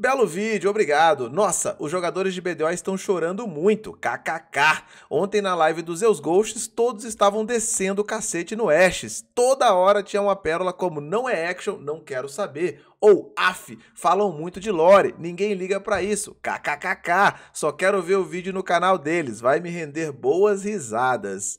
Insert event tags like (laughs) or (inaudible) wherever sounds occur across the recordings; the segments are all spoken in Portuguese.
Belo vídeo, obrigado. Nossa, os jogadores de BDO estão chorando muito, kkk. Ontem na live dos Zeus Ghosts, todos estavam descendo o cacete no Ashes. Toda hora tinha uma pérola como não é action, não quero saber. Ou af, falam muito de lore, ninguém liga para isso, kkkk. Só quero ver o vídeo no canal deles, vai me render boas risadas.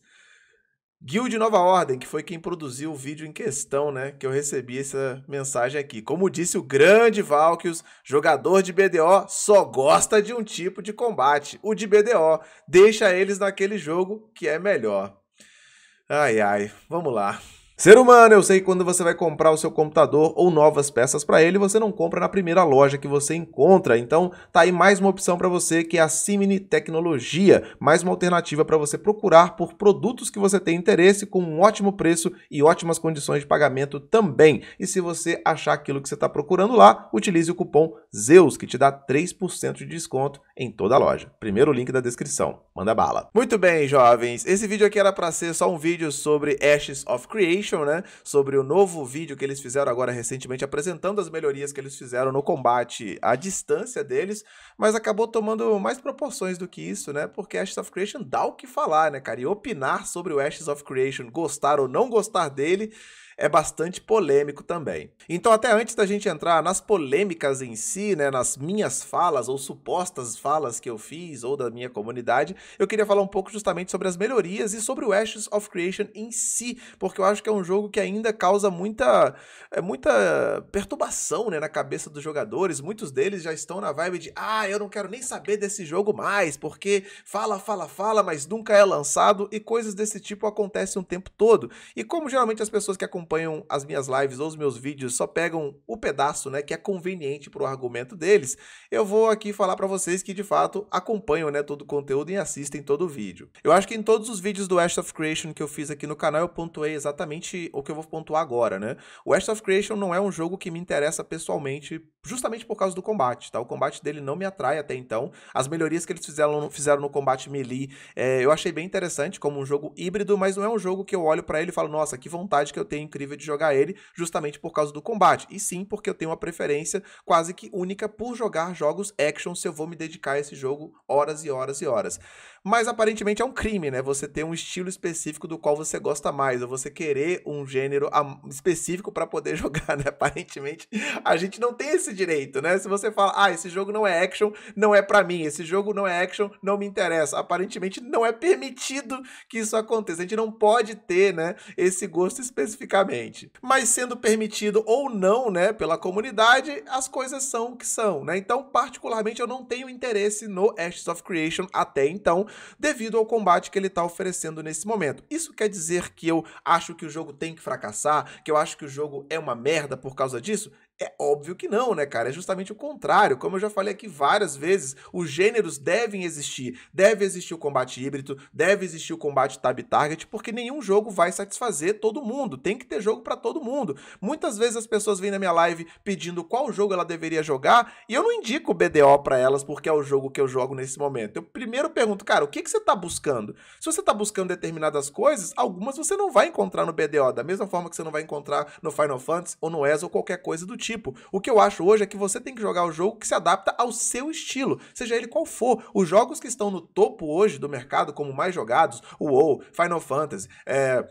Guild Nova Ordem, que foi quem produziu o vídeo em questão, né? Que eu recebi essa mensagem aqui. Como disse o grande Valkyrs, jogador de BDO só gosta de um tipo de combate, o de BDO. Deixa eles naquele jogo que é melhor. Ai, ai, vamos lá. Ser humano, eu sei que quando você vai comprar o seu computador ou novas peças para ele, você não compra na primeira loja que você encontra. Então, tá aí mais uma opção para você que é a Simini Tecnologia, mais uma alternativa para você procurar por produtos que você tem interesse com um ótimo preço e ótimas condições de pagamento também. E se você achar aquilo que você está procurando lá, utilize o cupom Zeus que te dá 3% de desconto em toda a loja. Primeiro link da descrição. Manda bala. Muito bem, jovens. Esse vídeo aqui era para ser só um vídeo sobre Ashes of Creation né? Sobre o novo vídeo que eles fizeram agora recentemente, apresentando as melhorias que eles fizeram no combate à distância deles, mas acabou tomando mais proporções do que isso, né? Porque Ashes of Creation dá o que falar, né, cara? E opinar sobre o Ashes of Creation, gostar ou não gostar dele é bastante polêmico também. Então, até antes da gente entrar nas polêmicas em si, né, nas minhas falas ou supostas falas que eu fiz ou da minha comunidade, eu queria falar um pouco justamente sobre as melhorias e sobre o Ashes of Creation em si, porque eu acho que é um um jogo que ainda causa muita, é, muita perturbação né, na cabeça dos jogadores. Muitos deles já estão na vibe de, ah, eu não quero nem saber desse jogo mais, porque fala, fala, fala, mas nunca é lançado e coisas desse tipo acontecem o tempo todo. E como geralmente as pessoas que acompanham as minhas lives ou os meus vídeos só pegam o pedaço né, que é conveniente para o argumento deles, eu vou aqui falar para vocês que de fato acompanham né, todo o conteúdo e assistem todo o vídeo. Eu acho que em todos os vídeos do Ash of Creation que eu fiz aqui no canal eu pontuei exatamente justamente o que eu vou pontuar agora, né? O West of Creation não é um jogo que me interessa pessoalmente, justamente por causa do combate, tá? O combate dele não me atrai até então. As melhorias que eles fizeram, fizeram no combate melee, é, eu achei bem interessante como um jogo híbrido, mas não é um jogo que eu olho para ele e falo, nossa, que vontade que eu tenho incrível de jogar ele, justamente por causa do combate. E sim, porque eu tenho uma preferência quase que única por jogar jogos action se eu vou me dedicar a esse jogo horas e horas e horas. Mas aparentemente é um crime, né? Você ter um estilo específico do qual você gosta mais, ou você querer um gênero específico para poder (laughs) jogar, né? Aparentemente a gente não tem esse direito, né? Se você fala, ah, esse jogo não é action, não é para mim, esse jogo não é action, não me interessa. Aparentemente não é permitido que isso aconteça. A gente não pode ter, né, esse gosto especificamente. Mas sendo permitido ou não, né, pela comunidade, as coisas são o que são, né? Então, particularmente eu não tenho interesse no Ashes of Creation até então, devido ao combate que ele está oferecendo nesse momento. Isso quer dizer que eu acho que o jogo tem que fracassar, que eu acho que o jogo é uma merda por causa disso? É óbvio que não, né, cara? É justamente o contrário. Como eu já falei aqui várias vezes, os gêneros devem existir. Deve existir o combate híbrido, deve existir o combate tab-target, porque nenhum jogo vai satisfazer todo mundo. Tem que ter jogo para todo mundo. Muitas vezes as pessoas vêm na minha live pedindo qual jogo ela deveria jogar, e eu não indico o BDO para elas porque é o jogo que eu jogo nesse momento. Eu primeiro pergunto, cara, o que, que você tá buscando? Se você tá buscando determinadas coisas, algumas você não vai encontrar no BDO, da mesma forma que você não vai encontrar no Final Fantasy ou no ES ou qualquer coisa do tipo tipo. O que eu acho hoje é que você tem que jogar o jogo que se adapta ao seu estilo, seja ele qual for. Os jogos que estão no topo hoje do mercado como mais jogados, o WoW, Final Fantasy, é,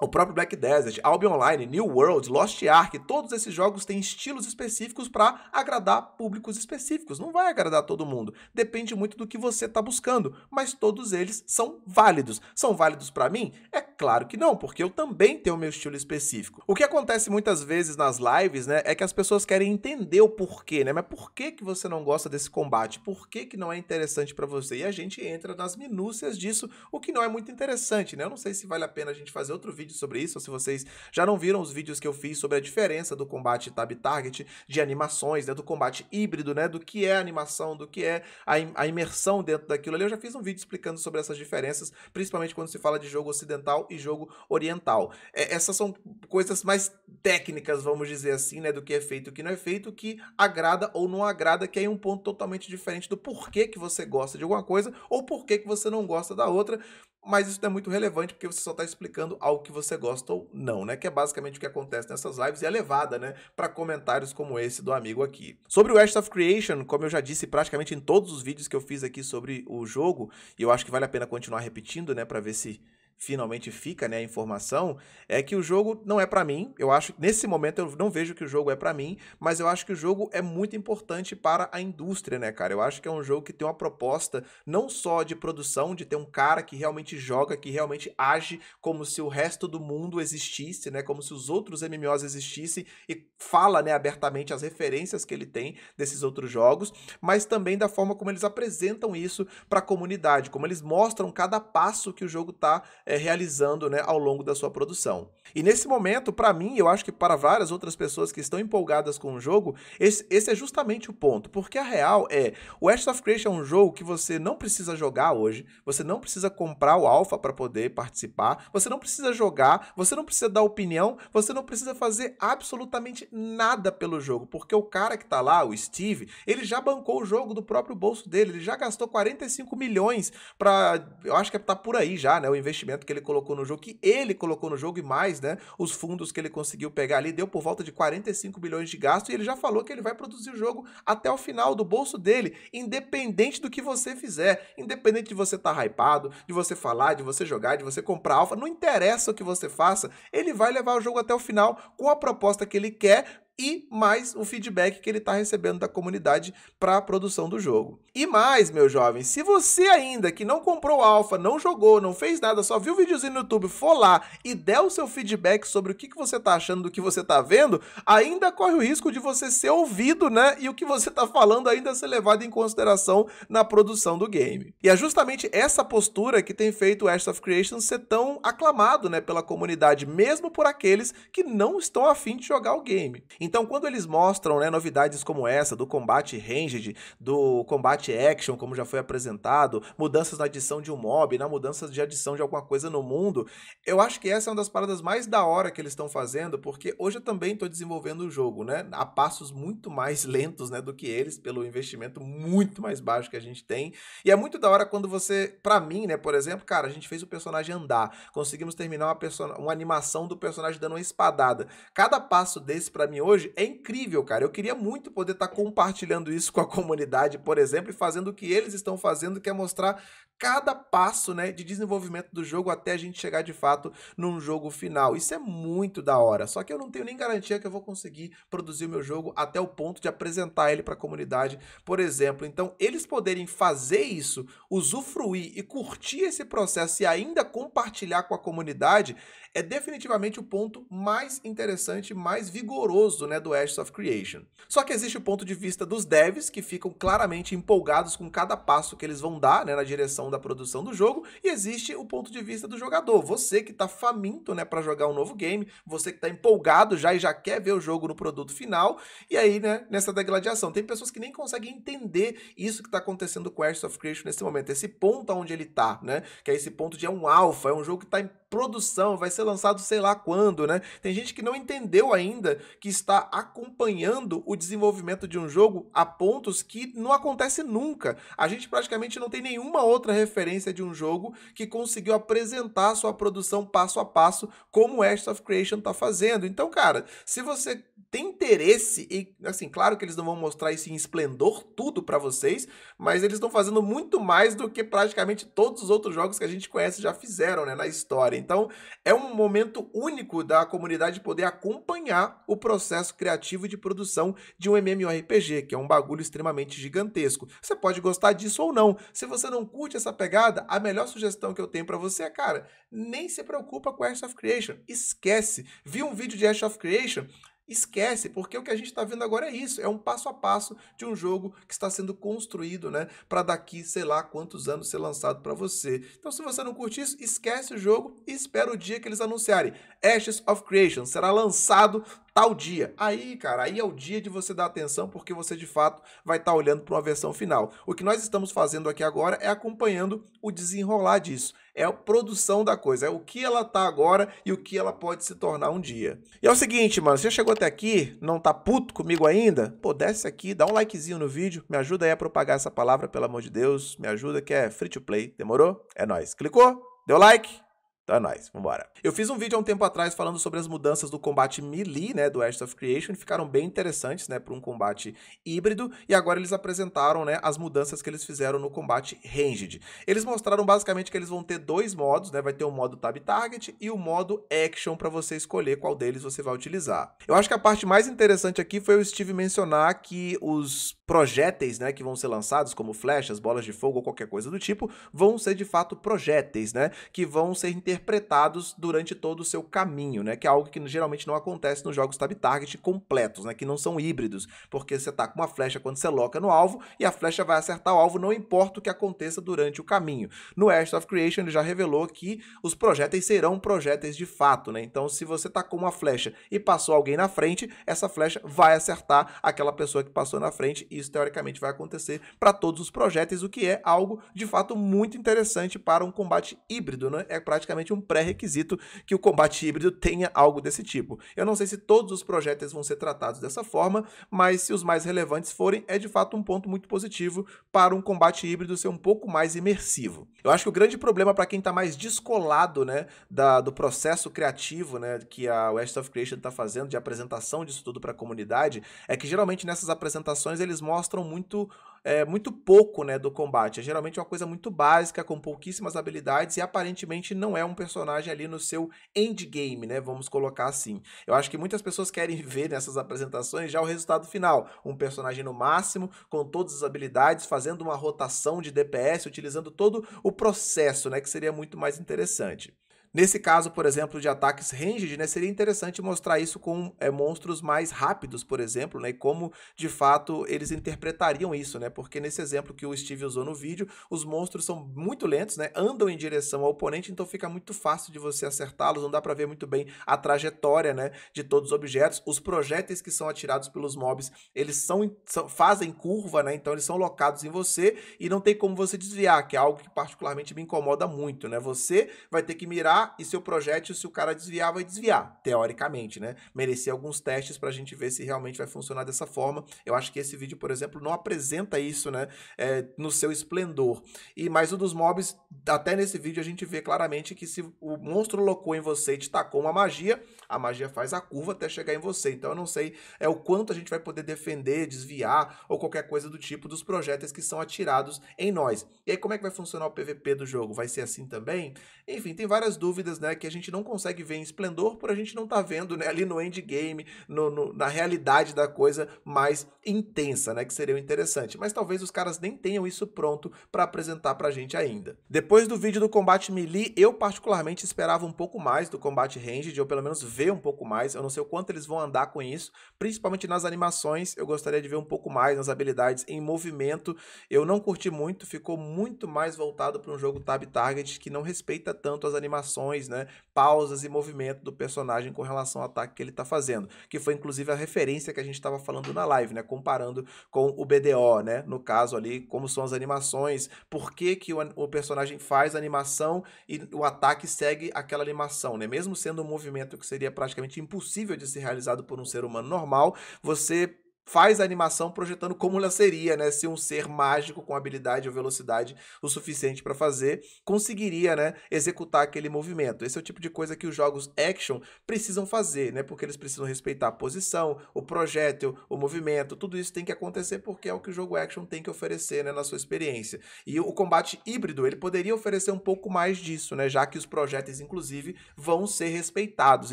o próprio Black Desert, Albion Online, New World, Lost Ark, todos esses jogos têm estilos específicos para agradar públicos específicos. Não vai agradar todo mundo. Depende muito do que você está buscando, mas todos eles são válidos. São válidos para mim? É claro que não, porque eu também tenho meu estilo específico. O que acontece muitas vezes nas lives, né, é que as pessoas querem entender o porquê, né? Mas por que que você não gosta desse combate? Por que que não é interessante para você? E a gente entra nas minúcias disso, o que não é muito interessante, né? Eu não sei se vale a pena a gente fazer outro vídeo sobre isso, ou se vocês já não viram os vídeos que eu fiz sobre a diferença do combate tab target de animações, né, do combate híbrido, né, do que é animação, do que é a, imersão dentro daquilo ali. Eu já fiz um vídeo explicando sobre essas diferenças, principalmente quando se fala de jogo ocidental e jogo oriental. É, essas são coisas mais técnicas, vamos dizer assim, né, do que é feito e o que não é feito, que agrada ou não agrada, que é um ponto totalmente diferente do porquê que você gosta de alguma coisa ou porquê que você não gosta da outra mas isso não é muito relevante porque você só está explicando algo que você gosta ou não, né? Que é basicamente o que acontece nessas lives e é levada, né, para comentários como esse do amigo aqui. Sobre o West of Creation, como eu já disse praticamente em todos os vídeos que eu fiz aqui sobre o jogo, e eu acho que vale a pena continuar repetindo, né, para ver se finalmente fica né, a informação, é que o jogo não é para mim. Eu acho nesse momento eu não vejo que o jogo é para mim, mas eu acho que o jogo é muito importante para a indústria, né, cara? Eu acho que é um jogo que tem uma proposta não só de produção, de ter um cara que realmente joga, que realmente age como se o resto do mundo existisse, né? Como se os outros MMOs existissem e fala, né, abertamente as referências que ele tem desses outros jogos, mas também da forma como eles apresentam isso para a comunidade, como eles mostram cada passo que o jogo tá é, realizando né, ao longo da sua produção. E nesse momento, para mim, eu acho que para várias outras pessoas que estão empolgadas com o jogo, esse, esse é justamente o ponto, porque a real é, o Ash of Creation é um jogo que você não precisa jogar hoje, você não precisa comprar o alpha para poder participar, você não precisa jogar, você não precisa dar opinião, você não precisa fazer absolutamente nada pelo jogo, porque o cara que tá lá, o Steve, ele já bancou o jogo do próprio bolso dele, ele já gastou 45 milhões para, eu acho que tá por aí já, né, o investimento investimento que ele colocou no jogo, que ele colocou no jogo e mais, né? Os fundos que ele conseguiu pegar ali, deu por volta de 45 bilhões de gasto e ele já falou que ele vai produzir o jogo até o final do bolso dele, independente do que você fizer, independente de você estar tá hypado, de você falar, de você jogar, de você comprar alfa, não interessa o que você faça, ele vai levar o jogo até o final com a proposta que ele quer, e mais o feedback que ele está recebendo da comunidade para a produção do jogo. E mais, meu jovem, se você ainda que não comprou alfa, não jogou, não fez nada, só viu o videozinho no YouTube, for lá e der o seu feedback sobre o que, que você está achando do que você está vendo, ainda corre o risco de você ser ouvido, né? E o que você está falando ainda ser levado em consideração na produção do game. E é justamente essa postura que tem feito o Ash of Creation ser tão aclamado, né, pela comunidade, mesmo por aqueles que não estão afim de jogar o game. Então, quando eles mostram né, novidades como essa, do combate ranged, do combate action, como já foi apresentado, mudanças na adição de um mob, na mudança de adição de alguma coisa no mundo, eu acho que essa é uma das paradas mais da hora que eles estão fazendo, porque hoje eu também estou desenvolvendo o jogo, né? A passos muito mais (laughs) lentos né, do que eles, pelo investimento muito mais baixo que a gente tem. E é muito da hora quando você, para mim, né, por exemplo, cara, a gente fez o personagem andar, conseguimos terminar uma, uma animação do personagem dando uma espadada. Cada passo desse, para mim, hoje, hoje. É incrível, cara. Eu queria muito poder estar tá compartilhando isso com a (laughs) comunidade, por exemplo, e fazendo o que eles estão fazendo, que é mostrar cada passo né, de desenvolvimento do jogo até a gente chegar de fato num jogo final. Isso é muito da hora. Só que eu não tenho nem garantia que eu vou conseguir produzir o meu jogo até o ponto de apresentar ele para a comunidade, por exemplo. Então, eles poderem fazer isso, usufruir e curtir esse processo e ainda compartilhar com a comunidade é definitivamente o ponto mais interessante, mais vigoroso uso né, do Ashes of Creation. Só que existe o ponto de vista dos devs, que ficam claramente empolgados com cada passo que eles vão dar né, na direção da produção do jogo, e existe o ponto de vista do jogador, você que está faminto né, para jogar um novo game, você que está empolgado já e já quer ver o jogo no produto final, e aí né, nessa degladiação. Tem pessoas que nem conseguem entender isso que está acontecendo com Ashes of Creation nesse momento, esse ponto onde ele está, né, que é esse ponto de é um alfa, é um jogo que está produção, vai ser lançado sei lá quando, né? Tem gente que não entendeu ainda que está acompanhando o desenvolvimento de um jogo a pontos que não acontece nunca. A gente praticamente não tem nenhuma outra referência de um jogo que conseguiu apresentar sua produção passo a passo, como Ashes of Creation está fazendo. Então, cara, se você tem interesse e assim, claro que eles não vão mostrar isso em esplendor tudo para vocês, mas eles estão fazendo muito mais do que praticamente todos os outros jogos que a gente conhece já fizeram, né, na história. Então, é um momento único da comunidade poder acompanhar o processo criativo de produção de um MMORPG, que é um bagulho extremamente gigantesco. Você pode gostar disso ou não. Se você não curte essa pegada, a melhor sugestão que eu tenho para você é, cara, nem se preocupa com Ash of Creation. Esquece. Vi um vídeo de Ash of Creation Esquece, porque o que a gente está vendo agora é isso, é um passo a passo de um jogo que está sendo construído, né, para daqui, sei lá, quantos anos ser lançado para você. Então, se você não curte isso, esquece o jogo e espera o dia que eles anunciarem. Ashes of Creation será lançado tal dia. Aí, cara, aí é o dia de você dar atenção, porque você de fato vai estar tá olhando para uma versão final. O que nós estamos fazendo aqui agora é acompanhando o desenrolar disso. É a produção da coisa, é o que ela tá agora e o que ela pode se tornar um dia. E é o seguinte, mano, você chegou até aqui, não tá puto comigo ainda? Pô, desce aqui, dá um likezinho no vídeo, me ajuda aí a propagar essa palavra, pelo amor de Deus, me ajuda que é free to play, demorou? É nós. Clicou? Deu like? Tá nós, vambora. Eu fiz um vídeo há um tempo atrás falando sobre as mudanças do combate melee, né, do Ashes of Creation, ficaram bem interessantes, né, para um combate híbrido, e agora eles apresentaram, né, as mudanças que eles fizeram no combate ranged. Eles mostraram basicamente que eles vão ter dois modos, né, vai ter o modo tab target e o modo action para você escolher qual deles você vai utilizar. Eu acho que a parte mais interessante aqui foi o Steve mencionar que os projéteis, né, que vão ser lançados como flechas, bolas de fogo ou qualquer coisa do tipo, vão ser de fato projéteis, né, que vão ser interpretados durante todo o seu caminho, né? Que é algo que geralmente não acontece nos jogos tab target completos, né? Que não são híbridos, porque você tá com uma flecha quando você loca no alvo e a flecha vai acertar o alvo, não importa o que aconteça durante o caminho. No Ash of Creation ele já revelou que os projéteis serão projéteis de fato, né? Então se você tá com uma flecha e passou alguém na frente, essa flecha vai acertar aquela pessoa que passou na frente e isso teoricamente vai acontecer para todos os projéteis, o que é algo de fato muito interessante para um combate híbrido, né? É praticamente um pré-requisito que o combate híbrido tenha algo desse tipo. Eu não sei se todos os projéteis vão ser tratados dessa forma, mas se os mais relevantes forem, é de fato um ponto muito positivo para um combate híbrido ser um pouco mais imersivo. Eu acho que o grande problema para quem está mais descolado, né, da, do processo criativo, né, que a West of Creation está fazendo de apresentação disso tudo para a comunidade, é que geralmente nessas apresentações eles mostram muito é, muito pouco né, do combate. É geralmente uma coisa muito básica, com pouquíssimas habilidades e aparentemente não é um personagem ali no seu endgame, né? Vamos colocar assim. Eu acho que muitas pessoas querem (laughs) ver nessas apresentações já o resultado final. Um personagem no máximo, com todas as habilidades, fazendo uma rotação de DPS, utilizando todo o processo, né? Que seria muito mais interessante. Nesse caso, por exemplo, de ataques ranged, né, seria interessante mostrar isso com é, monstros mais rápidos, por exemplo, né, e como de fato eles interpretariam isso, né, porque nesse exemplo que o Steve usou no vídeo, os monstros são muito lentos, né, andam em direção ao oponente, então fica muito fácil de você acertá-los, não dá para ver muito bem a trajetória, né, de todos os objetos. Os projéteis que são atirados pelos mobs, eles são, são fazem curva, né, então eles são locados em você e não tem como você desviar, que é algo que particularmente me incomoda muito, né, você vai ter que mirar e seu projétil, se o cara desviar, vai desviar, teoricamente, né? merecer alguns testes para a gente ver se realmente vai funcionar dessa forma. Eu acho que esse vídeo, por exemplo, não apresenta isso, né? É, no seu esplendor. E mais um dos mobs, até nesse vídeo a gente vê claramente que se o monstro locou em você e te tacou uma magia, a magia faz a curva até chegar em você. Então eu não sei é o quanto a gente vai poder defender, desviar ou qualquer coisa do tipo dos projéteis que são atirados em nós. E aí como é que vai funcionar o PVP do jogo? Vai ser assim também? Enfim, tem várias dúvidas dúvidas, né, que a gente não consegue ver em esplendor por a gente não estar tá vendo, né, ali no endgame, no, no, na realidade da coisa mais intensa, né, que seria interessante. Mas talvez os caras nem tenham isso pronto para apresentar pra gente ainda. Depois do vídeo do combate melee, eu particularmente esperava um pouco mais do combate ranged, ou pelo menos ver um pouco mais. Eu não sei o quanto eles vão andar com isso, principalmente nas animações, eu gostaria de ver um pouco mais nas habilidades em movimento. Eu não curti muito, ficou muito mais voltado para um jogo tab target que não respeita tanto as animações reações, né, pausas e movimento do personagem com relação ao ataque que ele está fazendo, que foi inclusive a referência que a gente estava falando na live, né, comparando com o BDO, né, no caso ali, como são as animações, por que, que o, o personagem faz a animação e o ataque segue aquela animação, né, mesmo sendo um movimento que seria praticamente impossível de ser realizado por um ser humano normal, você faz a animação projetando como ela seria, né? Se um ser mágico com habilidade ou velocidade o suficiente para fazer, conseguiria, né, executar aquele movimento. Esse é o tipo de coisa que os jogos action precisam fazer, né? Porque eles precisam respeitar a posição, o projétil, o movimento, tudo isso tem que acontecer porque é o que o jogo action tem que oferecer, né, na sua experiência. E o combate híbrido, ele poderia oferecer um pouco mais disso, né, já que os projéteis inclusive vão ser respeitados.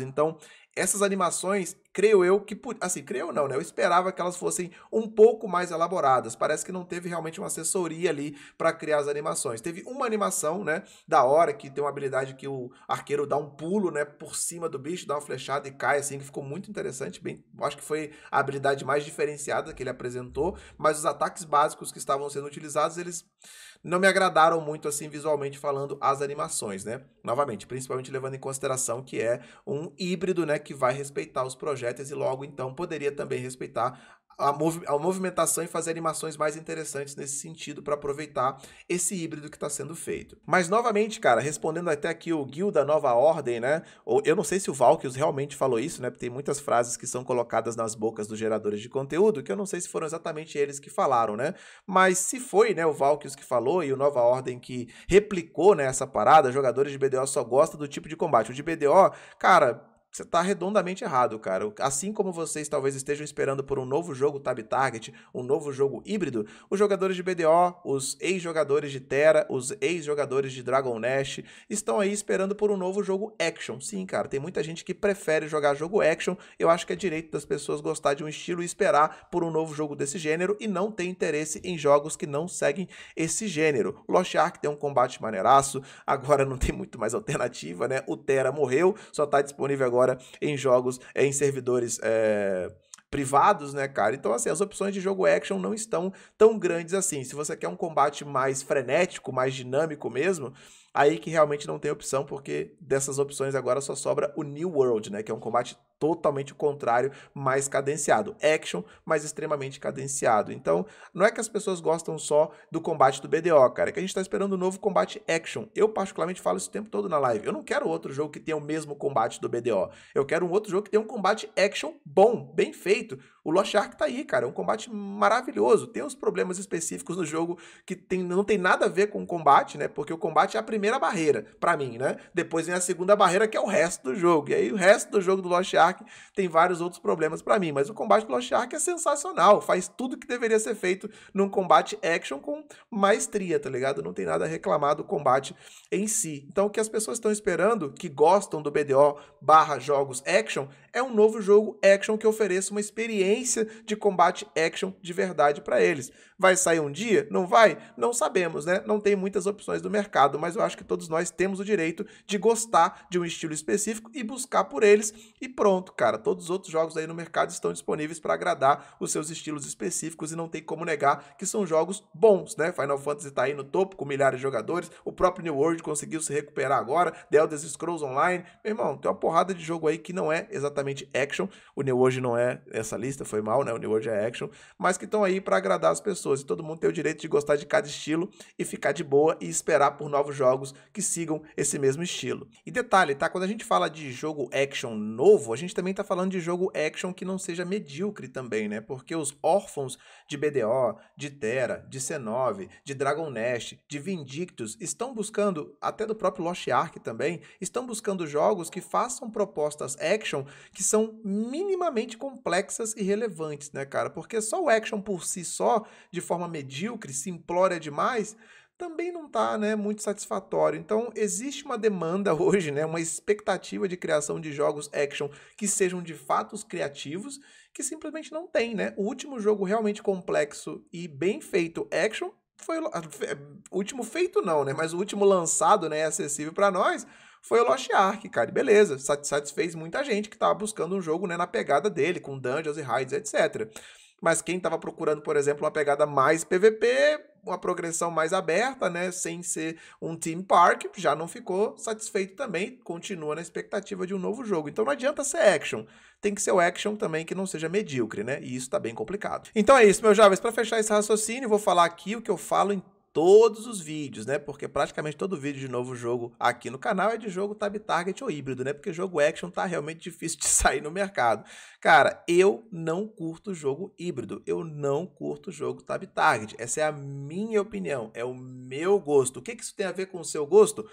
Então, essas animações, creio eu que, assim, creio não, né? Eu esperava que elas fossem um pouco mais elaboradas. Parece que não teve realmente uma assessoria ali para criar as animações. Teve uma animação, né, da hora que tem uma habilidade que o arqueiro dá um pulo, né, por cima do bicho, dá uma flechada e cai assim, que ficou muito interessante, bem, acho que foi a habilidade mais diferenciada que ele apresentou, mas os ataques básicos que estavam sendo utilizados, eles não me agradaram muito, assim, visualmente falando, as animações, né? Novamente, principalmente levando em consideração que é um híbrido, né, que vai respeitar os projetos e logo então poderia também respeitar a, mov a movimentação e fazer animações mais interessantes nesse sentido para aproveitar esse híbrido que está sendo feito. Mas novamente, cara, respondendo até aqui o Gil da Nova Ordem, né? Ou, eu não sei se o Valkyrs realmente falou isso, né? Porque tem muitas frases que são colocadas nas bocas dos geradores de conteúdo que eu não sei se foram exatamente eles que falaram, né? Mas se foi, né, o Valkyrs que falou e o Nova Ordem que replicou né, essa parada, jogadores de BDO só gostam do tipo de combate. O de BDO, cara, você está redondamente errado, cara. Assim como vocês talvez estejam esperando por um novo jogo Tab Target, um novo jogo híbrido, os jogadores de BDO, os ex-jogadores de Terra, os ex-jogadores de Dragon Nest estão aí esperando por um novo jogo action. Sim, cara, tem muita gente que prefere jogar jogo action. Eu acho que é direito das pessoas gostar de um estilo e esperar por um novo jogo desse gênero e não ter interesse em jogos que não seguem esse gênero. Lost Ark tem um combate maneiraço, agora não tem muito mais alternativa, né? O Terra morreu, só está disponível agora agora em jogos, é, em servidores. É privados, né, cara? Então, assim, as opções de jogo action não estão tão grandes assim. Se você quer um combate mais frenético, mais dinâmico mesmo, Aí que realmente não tem opção, porque dessas opções agora só sobra o New World, né? Que é um combate totalmente o contrário, mais cadenciado. Action, mas extremamente cadenciado. Então, não é que as pessoas gostam só do combate do BDO, cara. É que a gente está esperando um novo combate action. Eu, particularmente, falo isso o tempo todo na live. Eu não quero outro jogo que tenha o mesmo combate do BDO. Eu quero um outro jogo que tenha um combate action bom, bem feito, o Lost Ark tá aí, cara. É um combate maravilhoso. Tem uns problemas específicos no jogo que tem, não tem nada a ver com o combate, né? Porque o combate é a primeira barreira, para mim, né? Depois vem a segunda barreira, que é o resto do jogo. E aí o resto do jogo do Lost Ark tem vários outros problemas para mim. Mas o combate do Lost Ark é sensacional. Faz tudo que deveria ser feito num combate action com maestria, tá ligado? Não tem nada a reclamar do combate em si. Então o que as pessoas estão esperando, que gostam do BDO barra jogos action, é um novo jogo action que ofereça uma experiência de combate action de verdade para eles. Vai sair um dia? Não vai? Não sabemos, né? Não tem muitas opções do mercado, mas eu acho que todos nós temos o direito de gostar de um estilo específico e buscar por eles. E pronto, cara, todos os outros jogos aí no mercado estão disponíveis para agradar os seus estilos específicos e não tem como negar que são jogos bons, né? Final Fantasy tá aí no topo com milhares de jogadores, o próprio New World conseguiu se recuperar agora, The Elder Scrolls Online. Meu irmão, tem uma porrada de jogo aí que não é exatamente completamente action. O New hoje não é essa lista, foi mal, né? O New hoje é action, mas que estão aí para agradar as pessoas. E todo mundo tem o direito de gostar de cada estilo e ficar de boa e esperar por novos jogos que sigam esse mesmo estilo. E detalhe, tá? Quando a gente fala de jogo action novo, a gente também está falando de jogo action que não seja medíocre também, né? Porque os órfãos de BDO, de Terra, de C9, de Dragon Nest, de Vindictus estão buscando, até do próprio Lost Ark também, estão buscando jogos que façam propostas action que são minimamente complexas e relevantes, né, cara? Porque só o action por si só, de forma medíocre, simplória demais, também não está né, muito satisfatório. Então, existe uma demanda (laughs) hoje, né, uma expectativa de criação de jogos action que sejam de fato criativos, que simplesmente não tem. Né? O último jogo realmente complexo e bem feito action foi o ah, último feito não, né? Mas o último lançado, né, acessível para nós, foi o Lost Ark, cara. E beleza, satisfez muita gente que tava buscando um jogo, né, na pegada dele, com dungeons e raids, etc. Mas quem estava procurando, por exemplo, uma pegada mais PVP, uma progressão mais aberta, né, sem ser um team park, já não ficou satisfeito também, continua na expectativa de um novo jogo. Então não adianta ser action, tem que ser o action também que não seja medíocre, né? E isso tá bem complicado. Então é isso, meus jovens, para fechar esse raciocínio, vou falar aqui o que eu falo em todos os vídeos, né? Porque praticamente todo vídeo de novo jogo aqui no canal é de jogo tab target ou híbrido, né? Porque jogo action tá realmente (laughs) difícil de sair no mercado. Cara, eu não curto jogo híbrido, eu não curto jogo tab target. Essa é a minha opinião, é o meu gosto. O que, que isso tem a ver com o seu gosto?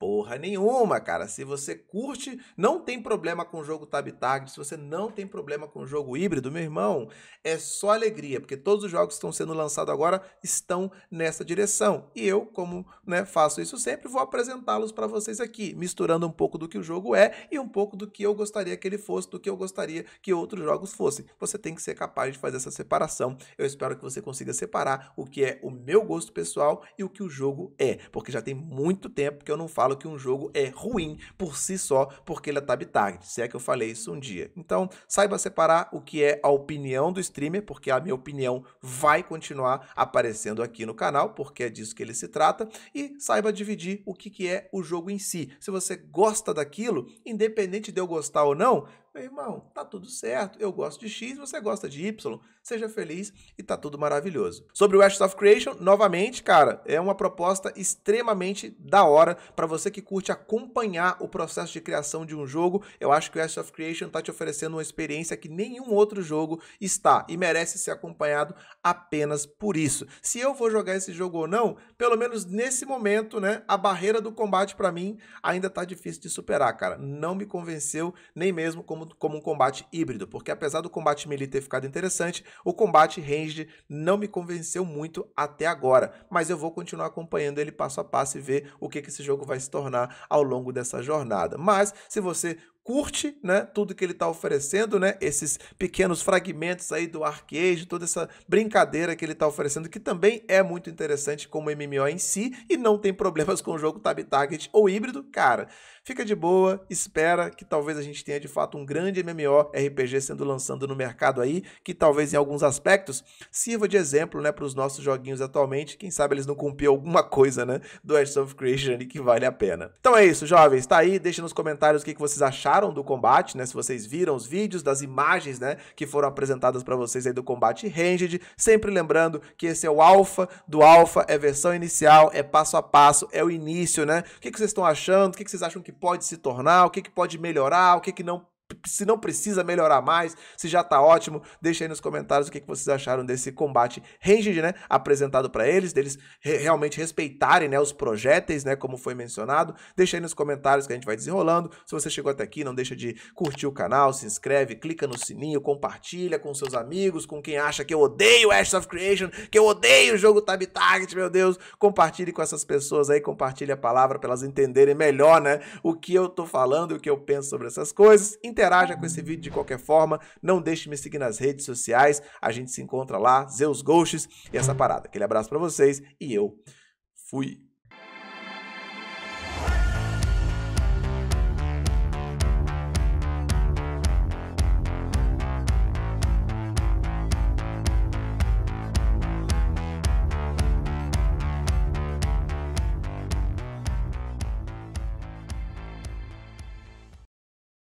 Porra nenhuma, cara. Se você curte, não tem problema com o jogo Tab Target, se você não tem problema com o jogo híbrido, meu irmão, é só alegria, porque todos os jogos que estão sendo lançados agora estão nessa direção. E eu, como né, faço isso sempre, vou apresentá-los para vocês aqui, misturando um pouco do que o jogo é e um pouco do que eu gostaria que ele fosse, do que eu gostaria que outros jogos fossem. Você tem que ser capaz de fazer essa separação. Eu espero que você consiga separar o que é o meu gosto pessoal e o que o jogo é, porque já tem muito tempo que eu não falo falo que um jogo é ruim por si só porque ele é tab target, se é que eu falei isso um dia. Então, saiba separar o que é a opinião do streamer, porque a minha opinião vai continuar aparecendo aqui no canal, porque é disso que ele se trata, e saiba dividir o que, que é o jogo em si. Se você gosta daquilo, independente de eu gostar ou não, meu irmão, tá tudo certo. Eu gosto de X, você gosta de Y. Seja feliz e tá tudo maravilhoso. Sobre o Ashes of Creation, novamente, cara, é uma proposta extremamente da hora para você que curte acompanhar o processo de criação de um jogo. Eu acho que o Ashes of Creation tá te oferecendo uma experiência que nenhum outro jogo está e merece ser acompanhado apenas por isso. Se eu vou jogar esse jogo ou não, pelo menos nesse momento, né, a barreira do combate para mim ainda tá difícil de superar, cara. Não me convenceu nem mesmo como como, como um combate híbrido, porque apesar do combate melee ter ficado interessante, o combate ranged não me convenceu muito até agora, mas eu vou continuar acompanhando ele passo a passo e ver o que, que esse jogo vai se tornar ao longo dessa jornada. Mas se você curte, né, tudo que ele está oferecendo, né, esses pequenos fragmentos aí do arcade, toda essa brincadeira que ele está oferecendo, que também é muito interessante como MMO em si e não tem problemas com o jogo tab target ou híbrido, cara. Fica de boa, espera que talvez a gente tenha de fato um grande MMORPG sendo lançado no mercado aí, que talvez em alguns aspectos sirva de exemplo, né, para os nossos joguinhos atualmente. Quem sabe eles não cumpriram alguma coisa, né, do Edge of Creation que vale a pena. Então é isso, jovens. Tá aí, deixa nos comentários o que, que vocês acharam do combate, né? Se vocês viram os vídeos, das imagens, né, que foram apresentadas para vocês aí do combate ranged. Sempre lembrando que esse é o alfa do alfa, é versão inicial, é passo a passo, é o início, né? O que, que vocês estão achando? O que, que vocês acham que que pode se tornar, o que, que pode melhorar, o que, que não se não precisa melhorar mais, se já tá ótimo, deixa aí nos comentários o que, que vocês acharam desse combate ranged, né, apresentado para eles, deles re realmente respeitarem, né, os projéteis, né, como foi mencionado. Deixa aí nos comentários que a gente vai desenrolando. Se você chegou até aqui, não deixa de curtir o canal, se inscreve, clica no sininho, compartilha com seus amigos, com quem acha que eu odeio Ashes of Creation, que eu odeio o jogo Tab Target, meu Deus. Compartilhe com essas pessoas aí, compartilhe a palavra para elas entenderem melhor, né, o que eu tô falando, o que eu penso sobre essas coisas interaja com esse vídeo de qualquer forma, não deixe de me seguir nas redes sociais, a gente se encontra lá, Zeus Ghosts e essa parada. Aquele abraço para vocês e eu fui.